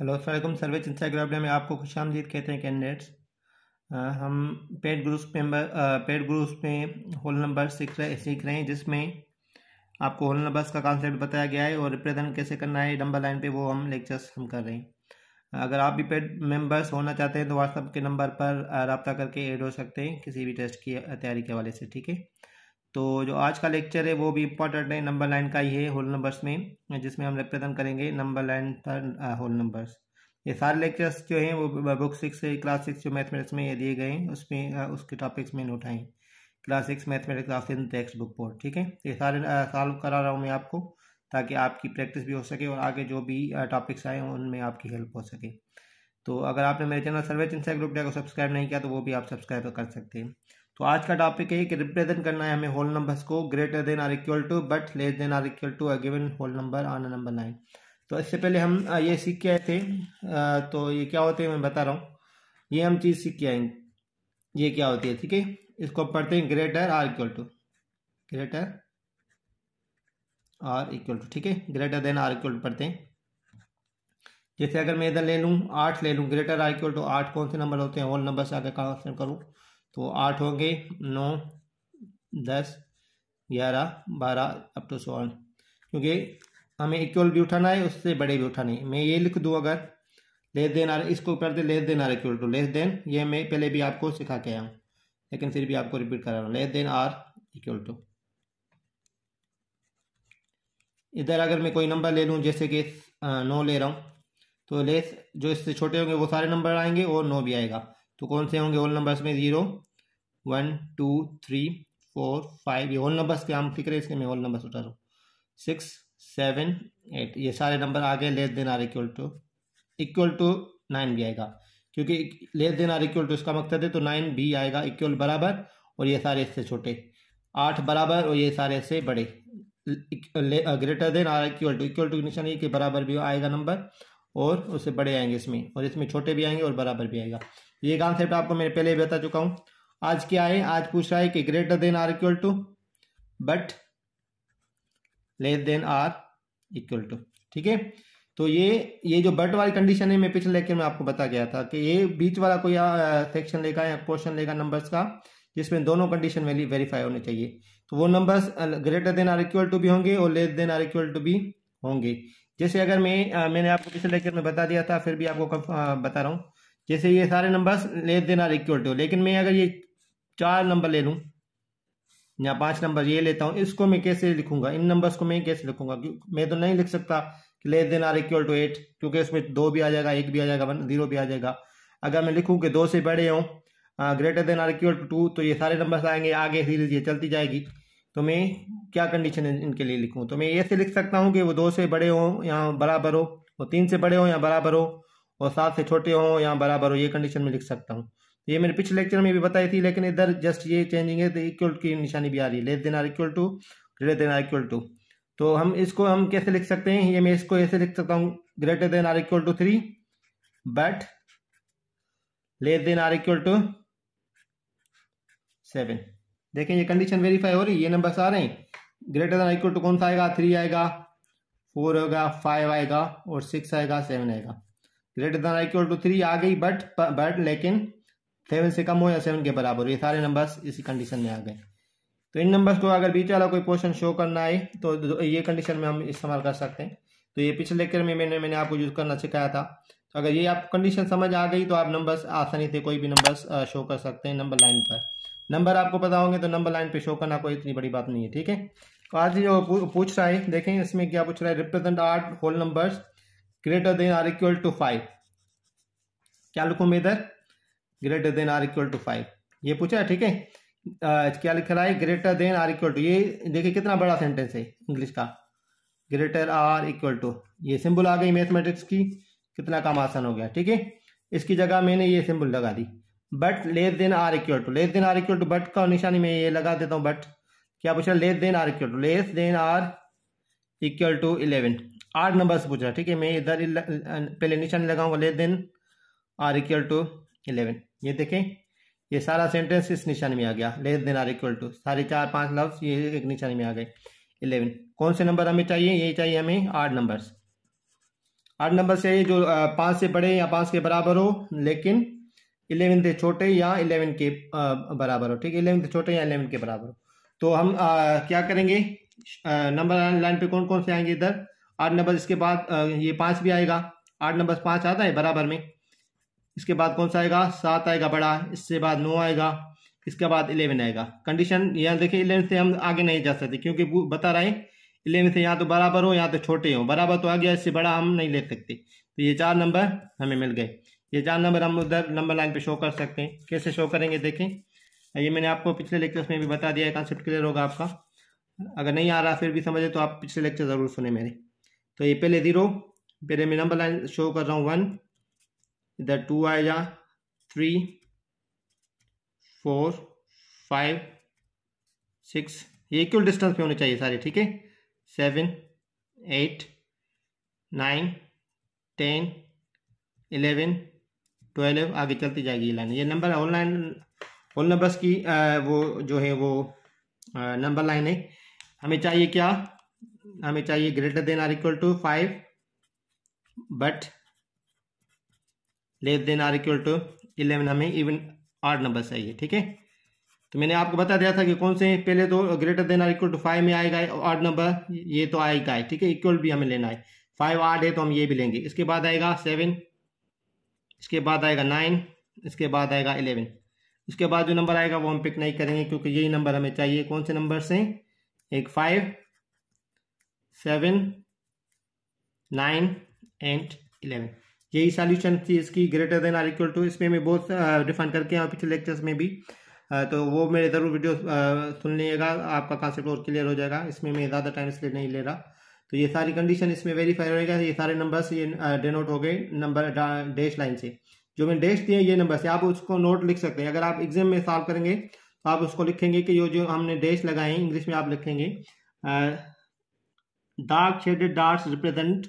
hello सलकम service Instagram में आपको खुश आमदीद कहते हैं कैंडिडेट्स हम paid groups member paid groups में होल नंबर सीख रहे सीख रहे हैं जिसमें आपको होल नंबर्स का कॉन्सेप्ट बताया गया है और रिप्रेजेंट कैसे करना है नंबर लाइन पे वो हम लेक्चर्स हम कर रहे हैं अगर आप भी पेड मेंबर्स होना चाहते हैं तो व्हाट्सअप के नंबर पर रबता करके एड हो सकते हैं किसी भी टेस्ट की तैयारी के हवाले से ठीक है तो जो आज का लेक्चर है वो भी इम्पोर्टेंट है नंबर लाइन का ही है होल नंबर्स में जिसमें हम रिप्रेजेंट करेंगे नंबर लाइन पर होल uh, नंबर्स ये सारे लेक्चर्स जो हैं वो बुक सिक्स क्लास सिक्स जो मैथमेटिक्स में ये दिए गए हैं उसमें uh, उसके टॉपिक्स में नोट आए class six mathematics of in text book पर ठीक है ये सारे सॉल्व uh, करा रहा हूँ मैं आपको ताकि आपकी प्रैक्टिस भी हो सके और आगे जो भी टॉपिक्स आए उनमें आपकी हेल्प हो सके तो अगर आपने मेरे चैनल सर्वे इंसाइक्लोपीडिया को सब्सक्राइब नहीं किया तो वो भी आप सब्सक्राइब कर सकते हैं तो आज का टॉपिक है कि रिप्रेजेंट करना है हमें होल नंबर्स को greater than or equal to but less than or equal to a given whole number on a number line तो इससे पहले हम ये सीख के आए थे तो ये क्या होते हैं मैं बता रहा हूँ ये हम चीज़ सीख के आएंगे ये क्या होती है ठीक है इसको पढ़ते हैं greater or equal to greater or equal to ठीक है greater than or equal to पढ़ते हैं जैसे अगर मैं इधर ले लूँ आठ ले लूँ ग्रेटर आर इक्वल टू आठ कौन से नंबर होते हैं होल नंबर से आगे कहा करूँ तो आठ होंगे नौ दस ग्यारह बारह अप टू सो ऑन क्योंकि हमें इक्वल भी उठाना है उससे बड़े भी उठाने मैं ये लिख दूँ अगर लेस देन आ रहा इसको ऊपर दे less than or equal to less than ये मैं पहले भी आपको सिखा के आया हूँ लेकिन फिर भी आपको रिपीट करा रहा हूँ less than or equal to इधर अगर मैं कोई नंबर ले लूँ जैसे कि नौ ले रहा हूँ तो लेस जो इससे छोटे होंगे वो सारे नंबर आएंगे और नौ भी आएगा तो कौन से होंगे ओल नंबर्स में zero one two three four five ये होल नंबर्स के हम फिक्र है इसके मैं होल नंबर्स उठा रहा हूँ सिक्स सेवन एट ये सारे नंबर आ गए less than or equal to equal to nine भी आएगा क्योंकि less than or equal to इसका मकसद है तो नाइन भी आएगा इक्वल बराबर और ये सारे इससे छोटे आठ बराबर और ये सारे इससे बड़े greater than or equal to equal to निशान ये बराबर भी आएगा नंबर और उससे बड़े आएंगे इसमें और इसमें छोटे भी आएंगे और बराबर भी आएगा ये कॉन्सेप्ट आपको मैं पहले बता चुका हूँ आज क्या है आज पूछ रहा है कि greater than or equal to but less than or equal to ठीक है तो ये ये जो बट वाली कंडीशन है मैं पिछले लेक्चर में आपको बता गया था कि ये बीच वाला कोई सेक्शन लेगा या क्वेश्चन लेगा नंबर्स का जिसमें दोनों कंडीशन वैल्यू वेरीफाई होने चाहिए तो वो numbers greater than or equal to भी होंगे और less than or equal to भी होंगे जैसे अगर मैं मैंने आपको पिछले लेक्चर में बता दिया था फिर भी आपको बता रहा हूँ जैसे ये सारे numbers less than or equal to लेकिन मैं अगर ये चार नंबर ले लूँ या पांच नंबर ये लेता हूँ इसको मैं कैसे लिखूंगा इन नंबर्स को मैं कैसे लिखूंगा मैं तो नहीं लिख सकता कि less than or equal to eight क्योंकि उसमें दो भी आ जाएगा एक भी आ जाएगा वन जीरो भी आ जाएगा अगर मैं लिखूँ कि दो से बड़े हों greater than or equal to two तो ये सारे नंबर्स आएंगे आगे धीरे ये चलती जाएगी तो मैं क्या कंडीशन है इनके लिए लिखूँ तो मैं ऐसे लिख सकता हूँ कि वो दो से बड़े हों या बराबर हो वो तीन से बड़े हों या बराबर हो और सात से छोटे हों या बराबर हो ये कंडीशन में लिख सकता हूँ ये मैंने पिछले लेक्चर में भी बताई थी लेकिन इधर जस्ट ये चेंजिंग है तो इक्वल की निशानी भी आ रही है less than or equal to greater than or equal to तो हम इसको हम कैसे लिख सकते हैं ये मैं इसको ऐसे लिख सकता हूँ greater than or equal to three but less than or equal to seven देखें ये कंडीशन वेरीफाई हो रही है ये नंबर आ रहे हैं ग्रेटर देन इक्वल टू कौन सा आएगा थ्री आएगा फोर होगा फाइव आएगा और सिक्स आएगा सेवन आएगा greater than equal to three आ गई बट बट लेकिन सेवन से कम हो या सेवन के बराबर हो ये सारे नंबर्स इसी कंडीशन में आ गए तो इन नंबर्स को अगर बीच वाला कोई पोर्शन शो करना आए तो ये कंडीशन में हम इस्तेमाल कर सकते हैं तो ये पिछले लेक्चर में मैंने मैंने आपको यूज़ करना सिखाया था तो अगर ये आप कंडीशन समझ आ गई तो आप नंबर्स आसानी से कोई भी नंबर्स शो कर सकते हैं नंबर लाइन पर नंबर आपको पता होंगे तो नंबर लाइन पर शो करना कोई इतनी बड़ी बात नहीं है ठीक है तो आज जो पूछ रहा है देखें इसमें क्या पूछ रहा है represent art whole numbers greater than or equal to five क्या लिखूँ मैं इधर greater than or equal to five ये पूछा ठीक है क्या लिख रहा है greater than or equal to ये देखिए कितना बड़ा सेंटेंस है इंग्लिश का ग्रेटर आर इक्वल टू ये सिंबल आ गई मैथमेटिक्स की कितना काम आसान हो गया ठीक है इसकी जगह मैंने ये सिंबल लगा दी but less than or equal to less than or equal to but का निशानी में ये लगा देता हूँ बट क्या पूछा less than or equal to less than or equal to eleven आठ नंबर से पूछा ठीक है मैं इधर पहले निशानी लगाऊंगा less than or equal to eleven ये देखें ये सारा सेंटेंस इस निशान में आ गया less than or equal to सारे चार पांच लव्स ये एक निशान में आ गए इलेवन कौन से नंबर हमें चाहिए ये चाहिए हमें आठ नंबर आठ नंबर चाहिए जो पांच से बड़े या पांच के बराबर हो लेकिन इलेवन से छोटे या इलेवन के बराबर हो ठीक है इलेवन से छोटे या इलेवन के बराबर हो तो हम आ, क्या करेंगे नंबर लाइन पे कौन कौन से आएंगे इधर आठ नंबर इसके बाद आ, ये पांच भी आएगा आठ नंबर पांच आता है बराबर में इसके बाद कौन सा आएगा सात आएगा बड़ा इसके बाद नौ आएगा इसके बाद इलेवन आएगा कंडीशन यहाँ देखिए इलेवन से हम आगे नहीं जा सकते क्योंकि बता रहे हैं इलेवन से यहाँ तो बराबर हो यहाँ तो छोटे हो बराबर तो आ गया इससे बड़ा हम नहीं ले सकते तो ये चार नंबर हमें मिल गए ये चार नंबर हम उधर नंबर लाइन पे शो कर सकते हैं कैसे शो करेंगे देखें ये मैंने आपको पिछले लेक्चर में भी बता दिया है कॉन्सेप्ट क्लियर होगा आपका अगर नहीं आ रहा फिर भी समझे तो आप पिछले लेक्चर ज़रूर सुने मेरे तो ये पहले ज़ीरो पहले मैं नंबर लाइन शो कर रहा हूँ वन इधर टू आएगा थ्री फोर फाइव सिक्स ये इक्वल डिस्टेंस पे होने चाहिए सारे ठीक है seven eight nine ten eleven twelve आगे चलती जाएगी ये लाइन ये number all line all numbers की आ, वो जो है वो नंबर लाइन है हमें चाहिए क्या हमें चाहिए greater than or equal to five but less than or equal to eleven हमें इवन आठ नंबर चाहिए ठीक है तो मैंने आपको बता दिया था कि कौन से पहले तो greater than or equal to five में आएगा आठ नंबर ये तो आएगा है ठीक है इक्वल भी हमें लेना है फाइव आठ है तो हम ये भी लेंगे इसके बाद आएगा सेवन इसके बाद आएगा नाइन इसके बाद आएगा इलेवन उसके बाद जो नंबर आएगा वो हम पिक नहीं करेंगे क्योंकि यही नंबर हमें चाहिए कौन से नंबर से एक five seven nine and eleven यही सॉल्यूशन थी इसकी greater than or equal to इसमें मैं बहुत डिफाइन करके आया पिछले लेक्चर्स में भी तो वो मेरे ज़रूर वीडियो सुन लीजिएगा आपका कॉन्सेप्ट और क्लियर हो जाएगा इसमें मैं ज़्यादा टाइम इसलिए नहीं ले रहा तो ये सारी कंडीशन इसमें वेरीफाई होएगा ये सारे नंबर्स ये डेनोट हो गए नंबर डैश लाइन से जो मैंने डैश दिए ये नंबर से आप उसको नोट लिख सकते हैं अगर आप एग्जाम में सॉल्व करेंगे तो आप उसको लिखेंगे कि ये जो हमने डैश लगाए इंग्लिश में आप लिखेंगे dark shaded dots represent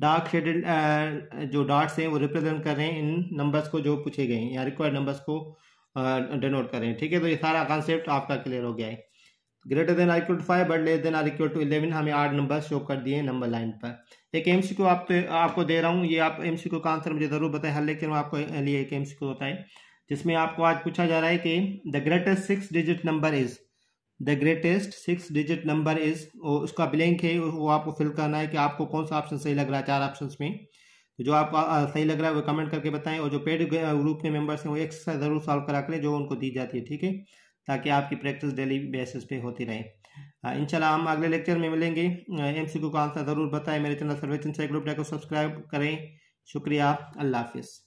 dark shaded uh, जो डार्ट्स हैं वो रिप्रेजेंट कर रहे हैं इन नंबर्स को जो पूछे गए हैं या रिक्वायर्ड नंबर्स को डिनोट uh, कर रहे हैं ठीक है तो ये सारा कॉन्सेप्ट आपका क्लियर हो गया है greater than or equal to five but less than or equal to eleven हमें आठ नंबर शो कर दिए नंबर लाइन पर एक एम सी को आप तो, आपको दे रहा हूँ ये आप एम सी को का आंसर मुझे ज़रूर बताए हर लेकिन आपको uh, लिए एक एम सी को होता है जिसमें आपको आज पूछा जा रहा है कि the greatest six digit number is the greatest six digit number is उसका ब्लैंक है वो आपको फिल करना है कि आपको कौन सा ऑप्शन सही लग रहा है चार ऑप्शन में तो जो आपको सही लग रहा है वो कमेंट करके बताएं और जो पेड ग्रुप में मेंबर्स हैं वो एक्सरसाइज ज़रूर सॉल्व करा करें जो उनको दी जाती है ठीक है ताकि आपकी प्रैक्टिस डेली बेसिस पे होती रहे इंशाल्लाह हम अगले लेक्चर में मिलेंगे एमसीक्यू का आंसर ज़रूर बताएं मेरे चैनल सर्वेचन को सब्सक्राइब करें शुक्रिया अल्लाह हाफिज़